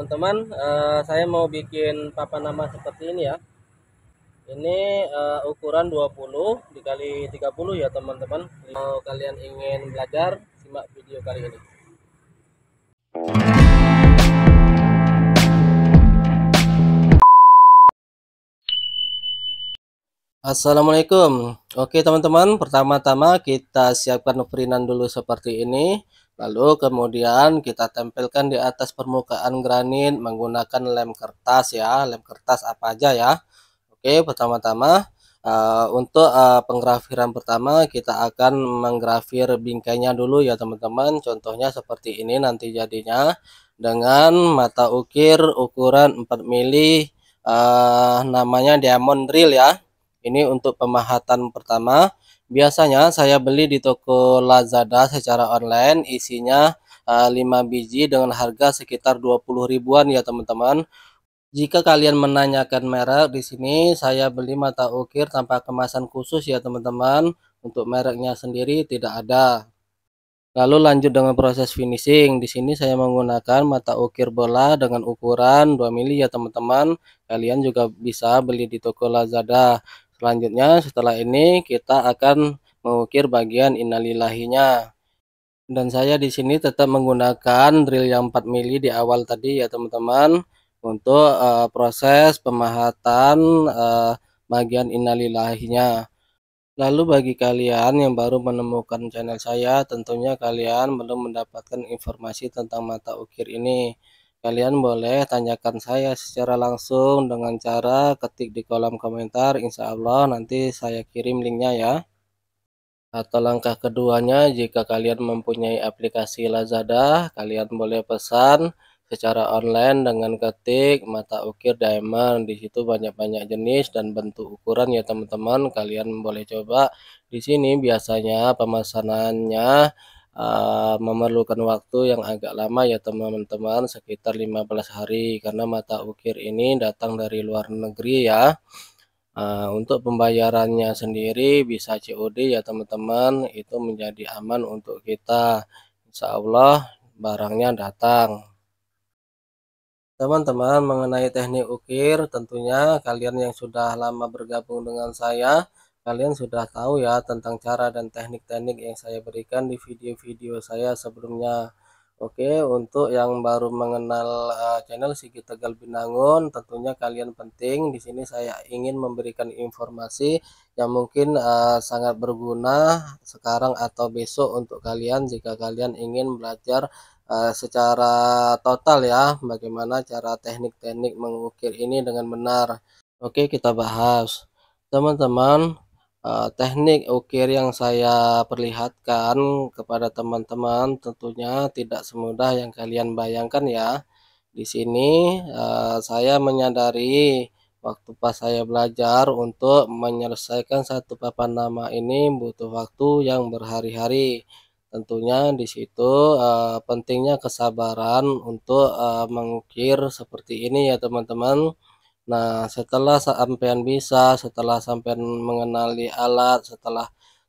teman-teman uh, saya mau bikin papan nama seperti ini ya ini uh, ukuran 20 dikali 30 ya teman-teman kalau kalian ingin belajar simak video kali ini Assalamualaikum Oke teman-teman pertama-tama kita siapkan perinan dulu seperti ini Lalu kemudian kita tempelkan di atas permukaan granit menggunakan lem kertas ya, lem kertas apa aja ya. Oke, pertama-tama uh, untuk uh, penggrafiran pertama kita akan menggrafir bingkainya dulu ya teman-teman contohnya seperti ini nanti jadinya dengan mata ukir ukuran 4 mm, uh, namanya diamond drill ya ini untuk pemahatan pertama Biasanya saya beli di toko Lazada secara online isinya uh, eh, 5 biji dengan harga sekitar 20 ribuan ya teman-teman. Jika kalian menanyakan merek di sini saya beli mata ukir tanpa kemasan khusus ya teman-teman. Untuk mereknya sendiri tidak ada. Lalu lanjut dengan proses finishing. Di sini saya menggunakan mata ukir bola dengan ukuran 2 mili ya teman-teman. Kalian juga bisa beli di toko Lazada. Selanjutnya setelah ini kita akan mengukir bagian inalilahinya Dan saya di sini tetap menggunakan drill yang 4 mili di awal tadi ya teman-teman untuk uh, proses pemahatan uh, bagian inalilahinya. Lalu bagi kalian yang baru menemukan channel saya, tentunya kalian belum mendapatkan informasi tentang mata ukir ini. Kalian boleh tanyakan saya secara langsung dengan cara ketik di kolom komentar. Insya Allah nanti saya kirim linknya ya. Atau langkah keduanya, jika kalian mempunyai aplikasi Lazada, kalian boleh pesan secara online dengan ketik mata ukir diamond. Di situ banyak-banyak jenis dan bentuk ukuran ya teman-teman. Kalian boleh coba. Di sini biasanya pemesanannya uh, memerlukan waktu yang agak lama ya teman-teman sekitar 15 hari karena mata ukir ini datang dari luar negeri ya uh, untuk pembayarannya sendiri bisa COD ya teman-teman itu menjadi aman untuk kita Insya Allah barangnya datang teman-teman mengenai teknik ukir tentunya kalian yang sudah lama bergabung dengan saya Kalian sudah tahu ya tentang cara dan teknik-teknik yang saya berikan di video-video saya sebelumnya. Oke, untuk yang baru mengenal eh, channel Sigit Tegal Binangun, tentunya kalian penting. Di sini saya ingin memberikan informasi yang mungkin eh, sangat berguna sekarang atau besok untuk kalian jika kalian ingin belajar eh, secara total ya, bagaimana cara teknik-teknik mengukir ini dengan benar. Oke, kita bahas. Teman-teman, Eh, teknik ukir yang saya perlihatkan kepada teman-teman tentunya tidak semudah yang kalian bayangkan ya di sini eh, saya menyadari waktu pas saya belajar untuk menyelesaikan satu papan nama ini butuh waktu yang berhari-hari tentunya di situ eh, pentingnya kesabaran untuk uh, mengukir seperti ini ya teman-teman Nah, setelah sampean bisa, setelah sampean mengenali alat, setelah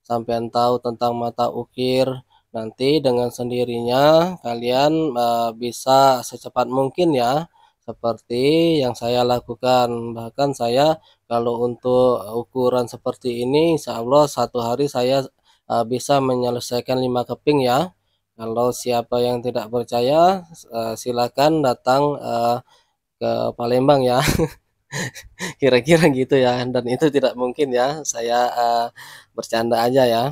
sampean tahu tentang mata ukir, nanti dengan sendirinya kalian uh, bisa secepat mungkin ya seperti yang saya lakukan bahkan saya kalau untuk ukuran seperti ini insya Allah satu hari saya uh, bisa menyelesaikan lima keping ya kalau siapa yang tidak percaya uh, silakan datang uh, ke Palembang ya kira-kira gitu ya dan itu tidak mungkin ya saya uh, bercanda aja ya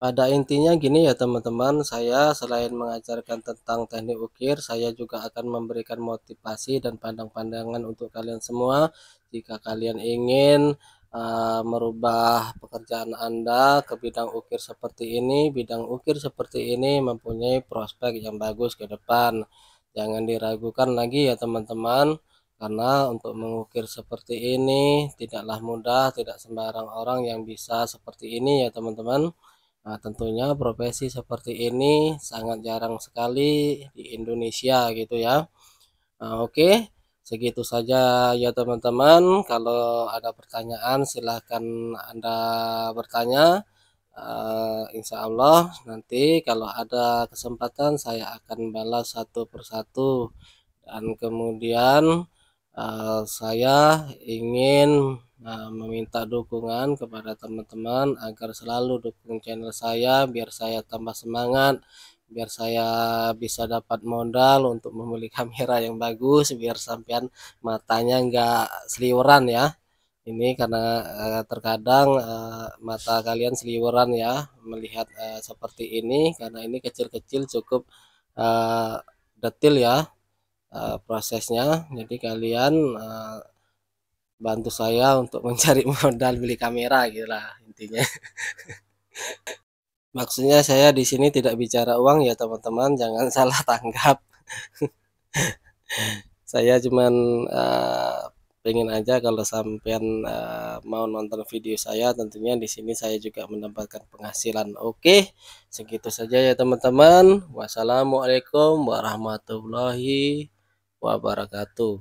pada intinya gini ya teman-teman saya selain mengajarkan tentang teknik ukir saya juga akan memberikan motivasi dan pandang-pandangan untuk kalian semua jika kalian ingin uh, merubah pekerjaan Anda ke bidang ukir seperti ini bidang ukir seperti ini mempunyai prospek yang bagus ke depan jangan diragukan lagi ya teman-teman karena untuk mengukir seperti ini tidaklah mudah tidak sembarang orang yang bisa seperti ini ya teman-teman nah tentunya profesi seperti ini sangat jarang sekali di Indonesia gitu ya nah, oke segitu saja ya teman-teman kalau ada pertanyaan silahkan anda bertanya uh, insya Allah nanti kalau ada kesempatan saya akan balas satu persatu dan kemudian uh, saya ingin uh, meminta dukungan kepada teman-teman agar selalu dukung channel saya biar saya tambah semangat biar saya bisa dapat modal untuk membeli kamera yang bagus biar sampean matanya enggak seliweran ya ini karena eh, terkadang eh, mata kalian seliweran ya melihat eh, seperti ini karena ini kecil-kecil cukup eh, detil ya Eh, prosesnya jadi kalian uh, bantu saya untuk mencari modal beli kamera gitu lah intinya maksudnya saya di sini tidak bicara uang ya teman-teman jangan salah tanggap saya cuman uh, pengen aja kalau sampean uh, mau nonton video saya tentunya di sini saya juga mendapatkan penghasilan oke segitu saja ya teman-teman wassalamualaikum warahmatullahi wabarakatuh.